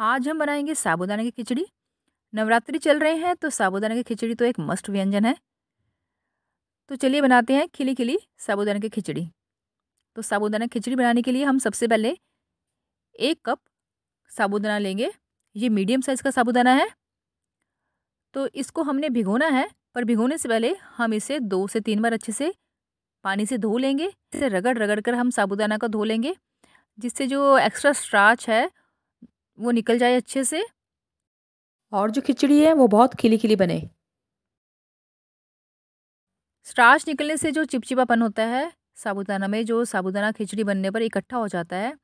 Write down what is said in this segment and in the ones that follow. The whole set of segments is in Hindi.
आज हम बनाएंगे साबुदाने की खिचड़ी नवरात्रि चल रहे हैं तो साबुदाने की खिचड़ी तो एक मस्ट व्यंजन है तो चलिए बनाते हैं खिली खिली साबुदाने की खिचड़ी तो साबुदाना खिचड़ी बनाने के लिए हम सबसे पहले एक कप साबुदाना लेंगे ये मीडियम साइज़ का साबुदाना है तो इसको हमने भिगोना है पर भिगोने से पहले हम इसे दो से तीन बार अच्छे से पानी से धो लेंगे इसे रगड़ रगड़ कर हम साबुदाना का धो लेंगे जिससे जो एक्स्ट्रा स्ट्राच है वो निकल जाए अच्छे से और जो खिचड़ी है वो बहुत खिली खिली बने स्टार्च निकलने से जो चिपचिपापन होता है साबुदाना में जो साबुदाना खिचड़ी बनने पर इकट्ठा हो जाता है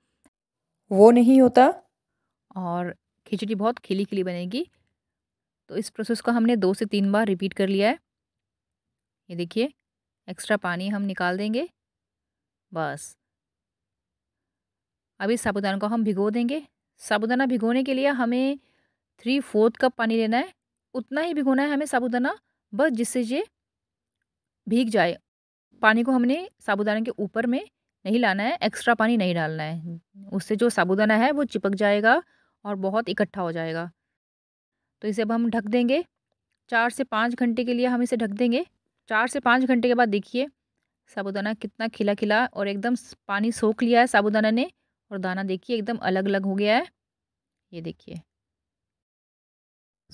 वो नहीं होता और खिचड़ी बहुत खिली खिली बनेगी तो इस प्रोसेस को हमने दो से तीन बार रिपीट कर लिया है ये देखिए एक्स्ट्रा पानी हम निकाल देंगे बस अभी साबुदाना को हम भिगो देंगे साबूदाना भिगोने के लिए हमें थ्री फोर्थ कप पानी लेना है उतना ही भिगोना है हमें साबुदाना बस जिससे ये भीग जाए पानी को हमने साबुदाना के ऊपर में नहीं लाना है एक्स्ट्रा पानी नहीं डालना है उससे जो साबुदाना है वो चिपक जाएगा और बहुत इकट्ठा हो जाएगा तो इसे अब हम ढक देंगे चार से पाँच घंटे के लिए हम इसे ढक देंगे चार से पाँच घंटे के बाद देखिए साबूदाना कितना खिला खिला और एकदम पानी सोख लिया है साबूदाना ने और दाना देखिए एकदम अलग अलग हो गया है ये देखिए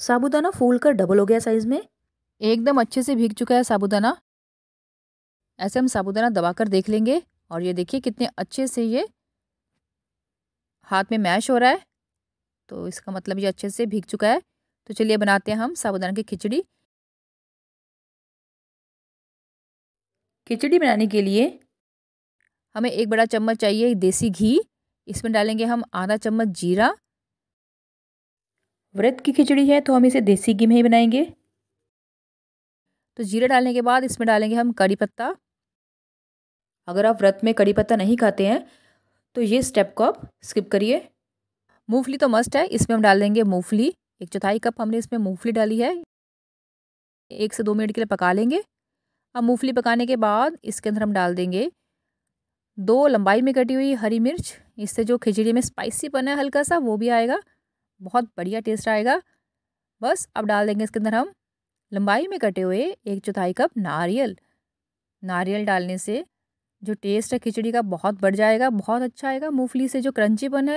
साबुदाना फूल कर डबल हो गया साइज़ में एकदम अच्छे से भीग चुका है साबुदाना ऐसे हम साबुदाना दबा कर देख लेंगे और ये देखिए कितने अच्छे से ये हाथ में मैश हो रहा है तो इसका मतलब ये अच्छे से भीग चुका है तो चलिए बनाते हैं हम साबुदाना की खिचड़ी खिचड़ी बनाने के लिए हमें एक बड़ा चम्मच चाहिए देसी घी इसमें डालेंगे हम आधा चम्मच जीरा व्रत की खिचड़ी है तो हम इसे देसी घी में ही बनाएंगे तो जीरा डालने के बाद इसमें डालेंगे हम कड़ी पत्ता अगर आप व्रत में कड़ी पत्ता नहीं खाते हैं तो ये स्टेप को आप स्किप करिए मूंगफली तो मस्ट है इसमें हम डाल देंगे मूंगफली एक चौथाई कप हमने इसमें मूंगफली डाली है एक से दो मिनट के लिए पका लेंगे अब मूंगफली पकाने के बाद इसके अंदर हम डाल देंगे दो लंबाई में कटी हुई हरी मिर्च इससे जो खिचड़ी में स्पाइसी बना है हल्का सा वो भी आएगा बहुत बढ़िया टेस्ट आएगा बस अब डाल देंगे इसके अंदर हम लंबाई में कटे हुए एक चौथाई कप नारियल नारियल डालने से जो टेस्ट है खिचड़ी का बहुत बढ़ जाएगा बहुत अच्छा आएगा मूंगफली से जो क्रंची बन है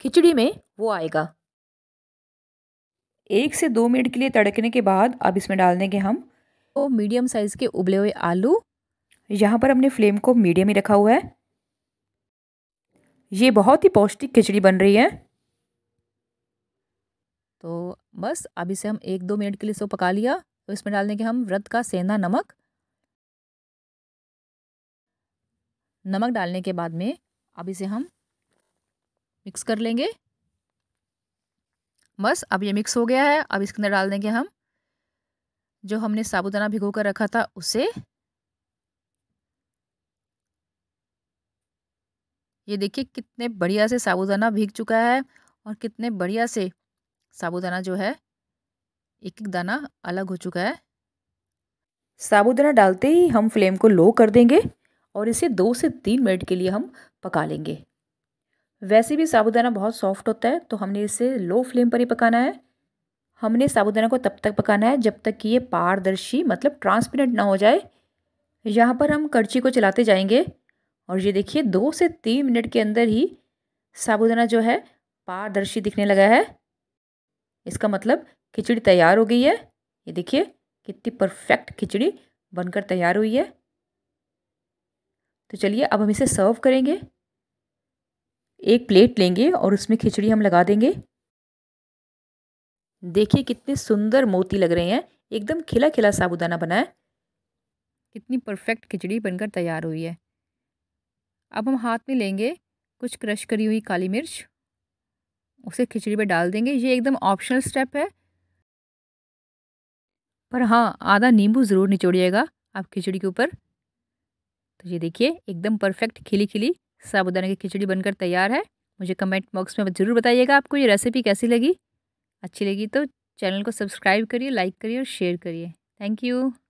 खिचड़ी में वो आएगा एक से दो मिनट के लिए तड़कने के बाद अब इसमें डाल देंगे हम तो मीडियम साइज़ के उबले हुए आलू यहाँ पर हमने फ्लेम को मीडियम ही रखा हुआ है ये बहुत ही पौष्टिक खिचड़ी बन रही है तो बस अब इसे हम एक दो मिनट के लिए इसको पका लिया तो इसमें डाल देंगे हम व्रत का सेंधा नमक नमक डालने के बाद में अब इसे हम मिक्स कर लेंगे बस अब ये मिक्स हो गया है अब इसके अंदर डाल देंगे हम जो हमने साबुदाना भिगो कर रखा था उसे ये देखिए कितने बढ़िया से साबूदाना भीग चुका है और कितने बढ़िया से साबुदाना जो है एक एक दाना अलग हो चुका है साबूदाना डालते ही हम फ्लेम को लो कर देंगे और इसे दो से तीन मिनट के लिए हम पका लेंगे वैसे भी साबुदाना बहुत सॉफ्ट होता है तो हमने इसे लो फ्लेम पर ही पकाना है हमने साबूदाना को तब तक पकाना है जब तक कि ये पारदर्शी मतलब ट्रांसपेरेंट ना हो जाए यहाँ पर हम कड़छी को चलाते जाएंगे और ये देखिए दो से तीन मिनट के अंदर ही साबुदाना जो है पारदर्शी दिखने लगा है इसका मतलब खिचड़ी तैयार हो गई है ये देखिए कितनी परफेक्ट खिचड़ी बनकर तैयार हुई है तो चलिए अब हम इसे सर्व करेंगे एक प्लेट लेंगे और उसमें खिचड़ी हम लगा देंगे देखिए कितने सुंदर मोती लग रहे हैं एकदम खिला खिला साबुदाना बना है कितनी परफेक्ट खिचड़ी बनकर तैयार हुई है अब हम हाथ में लेंगे कुछ क्रश करी हुई काली मिर्च उसे खिचड़ी पे डाल देंगे ये एकदम ऑप्शनल स्टेप है पर हाँ आधा नींबू ज़रूर निचोड़िएगा आप खिचड़ी के ऊपर तो ये देखिए एकदम परफेक्ट खिली खिली साबुदाना की खिचड़ी बनकर तैयार है मुझे कमेंट बॉक्स में ज़रूर बताइएगा आपको ये रेसिपी कैसी लगी अच्छी लगी तो चैनल को सब्सक्राइब करिए लाइक करिए और शेयर करिए थैंक यू